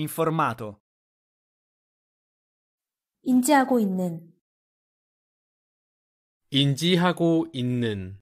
informato 인지하고 있는 인지하고 있는